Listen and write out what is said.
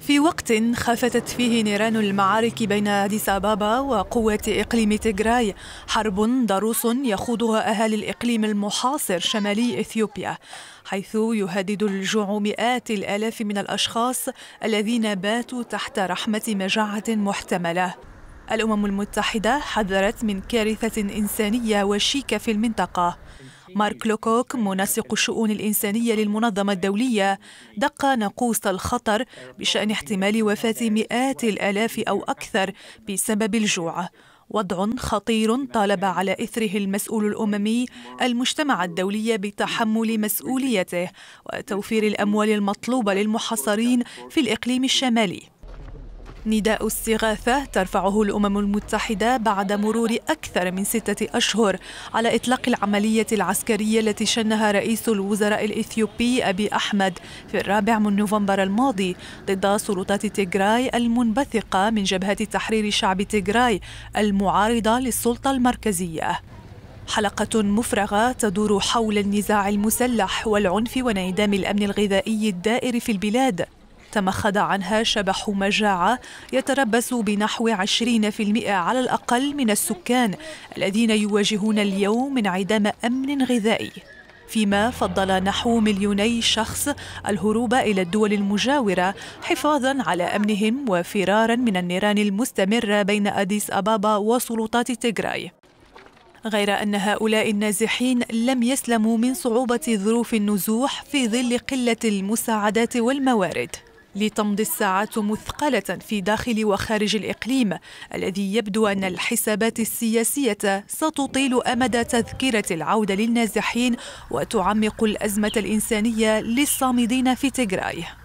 في وقت خافتت فيه نيران المعارك بين أديس أبابا وقوات إقليم تيغراي حرب ضروس يخوضها أهالي الإقليم المحاصر شمالي إثيوبيا حيث يهدد الجوع مئات الآلاف من الأشخاص الذين باتوا تحت رحمة مجاعة محتملة الأمم المتحدة حذرت من كارثة إنسانية وشيكة في المنطقة مارك لوكوك منسق الشؤون الإنسانية للمنظمة الدولية دق ناقوس الخطر بشأن احتمال وفاة مئات الآلاف أو أكثر بسبب الجوع وضع خطير طالب على إثره المسؤول الأممي المجتمع الدولي بتحمل مسؤوليته وتوفير الأموال المطلوبة للمحاصرين في الإقليم الشمالي نداء استغاثة ترفعه الأمم المتحدة بعد مرور أكثر من ستة أشهر على إطلاق العملية العسكرية التي شنها رئيس الوزراء الإثيوبي أبي أحمد في الرابع من نوفمبر الماضي ضد سلطات تيغراي المنبثقة من جبهة تحرير شعب تيغراي المعارضة للسلطة المركزية حلقة مفرغة تدور حول النزاع المسلح والعنف وانعدام الأمن الغذائي الدائر في البلاد تمخض عنها شبح مجاعة يتربص بنحو 20% على الأقل من السكان الذين يواجهون اليوم انعدام أمن غذائي فيما فضل نحو مليوني شخص الهروب الى الدول المجاوره حفاظا على امنهم وفرارا من النيران المستمره بين اديس ابابا وسلطات تيغراي غير ان هؤلاء النازحين لم يسلموا من صعوبه ظروف النزوح في ظل قله المساعدات والموارد لتمضي الساعات مثقلة في داخل وخارج الإقليم الذي يبدو أن الحسابات السياسية ستطيل أمد تذكرة العودة للنازحين وتعمق الأزمة الإنسانية للصامدين في تيغراي